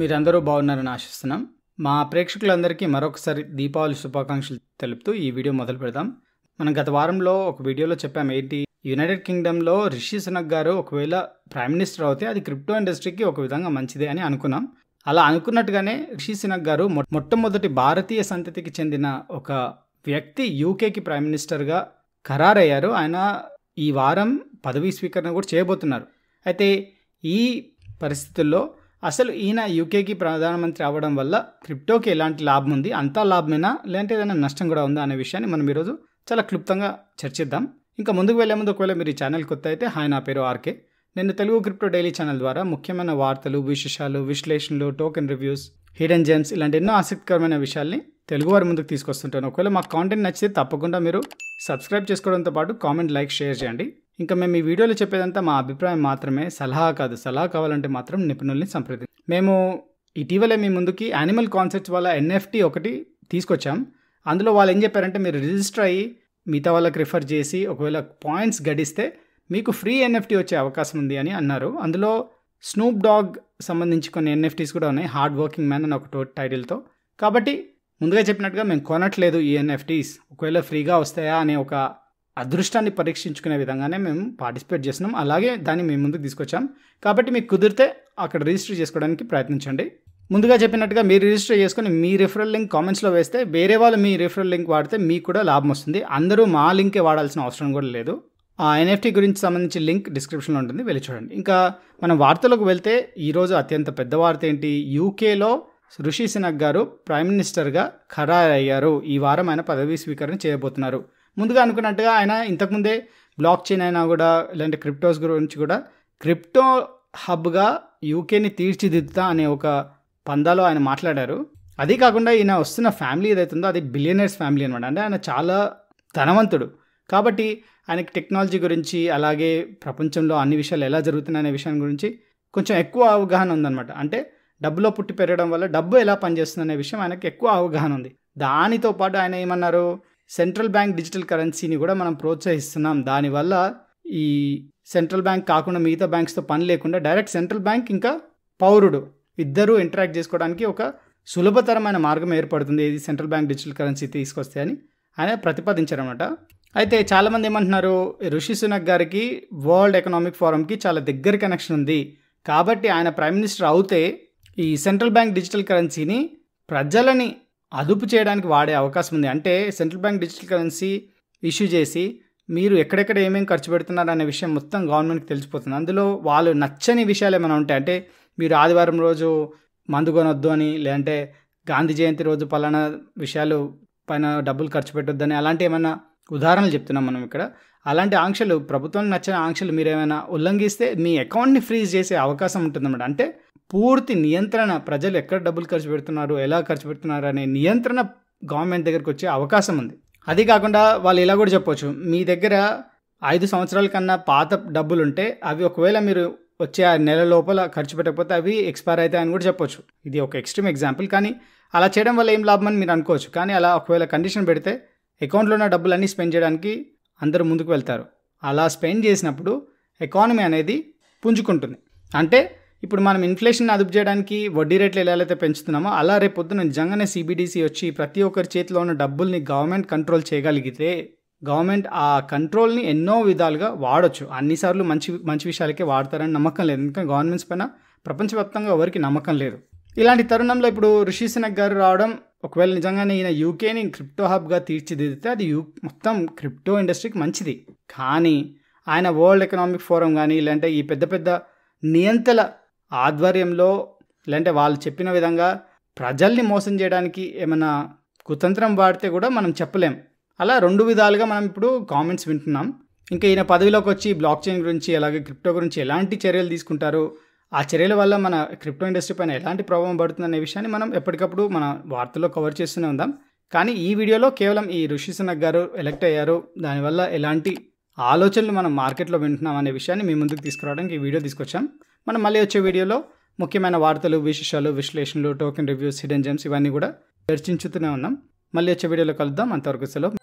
మీరందరూ బాగున్నారని ఆశిస్తున్నాం మా ప్రేక్షకులందరికీ మరొకసారి దీపావళి శుభాకాంక్షలు తెలుపుతూ ఈ వీడియో మొదలు పెడదాం మనం గత వారంలో ఒక వీడియోలో చెప్పాం ఏంటి యునైటెడ్ కింగ్డమ్లో రిషి సునక్ గారు ఒకవేళ ప్రైమ్ మినిస్టర్ అవుతే అది క్రిప్టో ఇండస్ట్రీకి ఒక విధంగా మంచిదే అని అనుకున్నాం అలా అనుకున్నట్టుగానే రిషి సునక్ గారు మొట్టమొదటి భారతీయ సంతతికి చెందిన ఒక వ్యక్తి యూకేకి ప్రైమ్ మినిస్టర్గా ఖరారయ్యారు ఆయన ఈ వారం పదవీ స్వీకరణ కూడా చేయబోతున్నారు అయితే ఈ పరిస్థితుల్లో అసలు ఈయన యూకేకి ప్రధానమంత్రి అవ్వడం వల్ల క్రిప్టోకి ఎలాంటి లాభం ఉంది అంతా లాభమేనా లేదంటే ఏదైనా నష్టం కూడా ఉందా అనే విషయాన్ని మనం ఈరోజు చాలా క్లుప్తంగా చర్చిద్దాం ఇంకా ముందుకు వెళ్లే ముందు ఒకవేళ మీరు ఈ ఛానల్ కొత్త అయితే హాయ్ నా పేరు ఆర్కే నేను తెలుగు క్రిప్టో డైలీ ఛానల్ ద్వారా ముఖ్యమైన వార్తలు విశేషాలు విశ్లేషణలు టోకెన్ రివ్యూస్ హిడెన్ జెమ్స్ ఇలాంటి ఎన్నో ఆసక్తికరమైన విషయాల్ని తెలుగు వారి ముందుకు తీసుకొస్తుంటాను ఒకవేళ మా కాంటెంట్ నచ్చితే తప్పకుండా మీరు సబ్స్క్రైబ్ చేసుకోవడంతో పాటు కామెంట్ లైక్ షేర్ చేయండి ఇంకా మేము ఈ వీడియోలో చెప్పేదంతా మా అభిప్రాయం మాత్రమే సలహా కాదు సలహా కావాలంటే మాత్రం నిపుణుల్ని సంప్రదించి మేము ఇటీవలే మీ ముందుకి యానిమల్ కాన్సెప్ట్స్ వల్ల ఎన్ఎఫ్టీ ఒకటి తీసుకొచ్చాం అందులో వాళ్ళు ఏం చెప్పారంటే మీరు రిజిస్టర్ అయ్యి మిగతా వాళ్ళకి రిఫర్ చేసి ఒకవేళ పాయింట్స్ గడిస్తే మీకు ఫ్రీ ఎన్ఎఫ్టీ వచ్చే అవకాశం ఉంది అని అన్నారు అందులో స్నూప్ డాగ్ సంబంధించి కొన్ని ఎన్ఎఫ్టీస్ కూడా ఉన్నాయి హార్డ్ వర్కింగ్ మ్యాన్ అని ఒక టైటిల్తో కాబట్టి ముందుగా చెప్పినట్టుగా మేము కొనట్లేదు ఈ ఎన్ఎఫ్టీస్ ఒకవేళ ఫ్రీగా వస్తాయా అనే ఒక అదృష్టాన్ని పరీక్షించుకునే విధంగానే మేము పార్టిసిపేట్ చేసినాం అలాగే దాన్ని మేము ముందుకు తీసుకొచ్చాం కాబట్టి మీకు కుదిరితే అక్కడ రిజిస్టర్ చేసుకోవడానికి ప్రయత్నించండి ముందుగా చెప్పినట్టుగా మీరు రిజిస్టర్ చేసుకుని మీ రిఫరల్ లింక్ కామెంట్స్లో వేస్తే వేరే వాళ్ళు మీ రిఫరల్ లింక్ వాడితే మీకు కూడా లాభం వస్తుంది అందరూ మా లింకే వాడాల్సిన అవసరం కూడా లేదు ఆ ఎన్ఎఫ్టీ గురించి సంబంధించి లింక్ డిస్క్రిప్షన్లో ఉంటుంది వెళ్ళి చూడండి ఇంకా మనం వార్తలకు వెళ్తే ఈరోజు అత్యంత పెద్ద వార్త ఏంటి యూకేలో ఋషి సినగ్ గారు ప్రైమ్ మినిస్టర్గా ఖరారయ్యారు ఈ వారం ఆయన పదవీ స్వీకరణ చేయబోతున్నారు ముందుగా అనుకున్నట్టుగా ఆయన ఇంతకుముందే బ్లాక్ చైన్ అయినా కూడా లేదంటే క్రిప్టోస్ గురించి కూడా క్రిప్టో హబ్గా యూకేని తీర్చిదిద్దుతా అనే ఒక పందాలో ఆయన మాట్లాడారు అదే కాకుండా ఈయన వస్తున్న ఫ్యామిలీ ఏదైతుందో అది బిలియనర్స్ ఫ్యామిలీ అనమాట అంటే ఆయన చాలా ధనవంతుడు కాబట్టి ఆయనకి టెక్నాలజీ గురించి అలాగే ప్రపంచంలో అన్ని విషయాలు ఎలా జరుగుతున్నాయనే విషయం గురించి కొంచెం ఎక్కువ అవగాహన ఉందన్నమాట అంటే డబ్బులో పుట్టి పెరగడం వల్ల డబ్బు ఎలా పనిచేస్తుంది అనే విషయం ఆయనకు ఎక్కువ అవగాహన ఉంది దానితో పాటు ఆయన ఏమన్నారు సెంట్రల్ బ్యాంక్ డిజిటల్ కరెన్సీని కూడా మనం ప్రోత్సహిస్తున్నాం దానివల్ల ఈ సెంట్రల్ బ్యాంక్ కాకుండా మిగతా బ్యాంక్స్తో పని లేకుండా డైరెక్ట్ సెంట్రల్ బ్యాంక్ ఇంకా పౌరుడు ఇద్దరూ ఇంటరాక్ట్ చేసుకోవడానికి ఒక సులభతరమైన మార్గం ఏర్పడుతుంది ఇది సెంట్రల్ బ్యాంక్ డిజిటల్ కరెన్సీ తీసుకొస్తే అని ఆయన ప్రతిపాదించారనమాట అయితే చాలామంది ఏమంటున్నారు ఋషి సునక్ గారికి వరల్డ్ ఎకనామిక్ ఫోరంకి చాలా దగ్గర కనెక్షన్ ఉంది కాబట్టి ఆయన ప్రైమ్ మినిస్టర్ అవుతే ఈ సెంట్రల్ బ్యాంక్ డిజిటల్ కరెన్సీని ప్రజలని అదుపు చేయడానికి వాడే అవకాశం ఉంది అంటే central bank digital currency issue చేసి మీరు ఎక్కడెక్కడ ఏమేమి ఖర్చు పెడుతున్నారు అనే విషయం మొత్తం గవర్నమెంట్కి తెలిసిపోతుంది అందులో వాళ్ళు నచ్చని విషయాలు ఏమైనా ఉంటాయి అంటే మీరు ఆదివారం రోజు మందు కొనొద్దు అని లేదంటే గాంధీ జయంతి రోజు పలానా విషయాలు పైన డబ్బులు ఖర్చు పెట్టొద్దని అలాంటి ఏమైనా ఉదాహరణలు చెప్తున్నాం మనం ఇక్కడ అలాంటి ఆంక్షలు ప్రభుత్వానికి నచ్చిన ఆంక్షలు మీరు ఏమైనా ఉల్లంఘిస్తే మీ అకౌంట్ని ఫ్రీజ్ చేసే అవకాశం ఉంటుందన్నమాట అంటే పూర్తి నియంత్రణ ప్రజలు ఎక్కడ డబ్బులు ఖర్చు పెడుతున్నారు ఎలా ఖర్చు పెడుతున్నారు అనే నియంత్రణ గవర్నమెంట్ దగ్గరకు వచ్చే అవకాశం ఉంది అది కాకుండా వాళ్ళు ఇలా కూడా చెప్పవచ్చు మీ దగ్గర ఐదు సంవత్సరాల కన్నా పాత డబ్బులు ఉంటే అవి ఒకవేళ మీరు వచ్చే ఆ నెల లోపల ఖర్చు పెట్టకపోతే అవి ఎక్స్పైర్ అవుతాయని కూడా చెప్పవచ్చు ఇది ఒక ఎక్స్ట్రీమ్ ఎగ్జాంపుల్ కానీ అలా చేయడం వల్ల ఏం లాభం అని మీరు అనుకోవచ్చు కానీ అలా ఒకవేళ కండిషన్ పెడితే అకౌంట్లో ఉన్న డబ్బులన్నీ స్పెండ్ చేయడానికి అందరూ ముందుకు వెళ్తారు అలా స్పెండ్ చేసినప్పుడు ఎకానమీ అనేది పుంజుకుంటుంది అంటే ఇప్పుడు మనం ఇన్ఫ్లేషన్ అదుపు చేయడానికి వడ్డీ రేట్లు ఎలా అయితే పెంచుతున్నామో అలా రేపు పొద్దున నిజంగానే సిబిడిసి వచ్చి ప్రతి ఒక్కరి చేతిలో ఉన్న డబ్బుల్ని గవర్నమెంట్ కంట్రోల్ చేయగలిగితే గవర్నమెంట్ ఆ కంట్రోల్ని ఎన్నో విధాలుగా వాడచ్చు అన్నిసార్లు మంచి మంచి విషయాలకే వాడతారని నమ్మకం లేదు ఎందుకంటే గవర్నమెంట్స్ పైన ప్రపంచవ్యాప్తంగా ఎవరికి నమ్మకం లేదు ఇలాంటి తరుణంలో ఇప్పుడు రిషి సినక్ గారు రావడం ఒకవేళ నిజంగానే ఈయన యూకేని క్రిప్టో హబ్గా తీర్చిదిద్దితే అది యూ మొత్తం క్రిప్టో ఇండస్ట్రీకి మంచిది కానీ ఆయన వరల్డ్ ఎకనామిక్ ఫోరం కానీ లేదంటే ఈ పెద్ద పెద్ద నియంతల ఆధ్వర్యంలో లేదంటే వాళ్ళు చెప్పిన విధంగా ప్రజల్ని మోసం చేయడానికి ఏమైనా కుతంత్రం వాడితే కూడా మనం చెప్పలేం అలా రెండు విధాలుగా మనం ఇప్పుడు కామెంట్స్ వింటున్నాం ఇంకా ఈయన పదవిలోకి వచ్చి బ్లాక్ చైన్ గురించి అలాగే క్రిప్టో గురించి ఎలాంటి చర్యలు తీసుకుంటారు ఆ చర్యల వల్ల మన క్రిప్టో ఇండస్ట్రీ పైన ఎలాంటి ప్రభావం పడుతుంది అనే విషయాన్ని మనం ఎప్పటికప్పుడు మన వార్తల్లో కవర్ చేస్తూనే ఉందాం కానీ ఈ వీడియోలో కేవలం ఈ ఋషి సునక్ గారు ఎలెక్ట్ అయ్యారు దానివల్ల ఎలాంటి ఆలోచనలు మనం మార్కెట్లో వింటున్నాం అనే విషయాన్ని మీ ముందుకు తీసుకురావడానికి ఈ వీడియో తీసుకొచ్చాం మనం మళ్ళీ వచ్చే వీడియోలో ముఖ్యమైన వార్తలు విశేషాలు విశ్లేషణలు టోకెన్ రివ్యూస్ హిడెన్ జెమ్స్ ఇవన్నీ కూడా చర్చించుతూనే ఉన్నాం మళ్ళీ వచ్చే వీడియోలో కలుద్దాం అంతవరకు సెలవు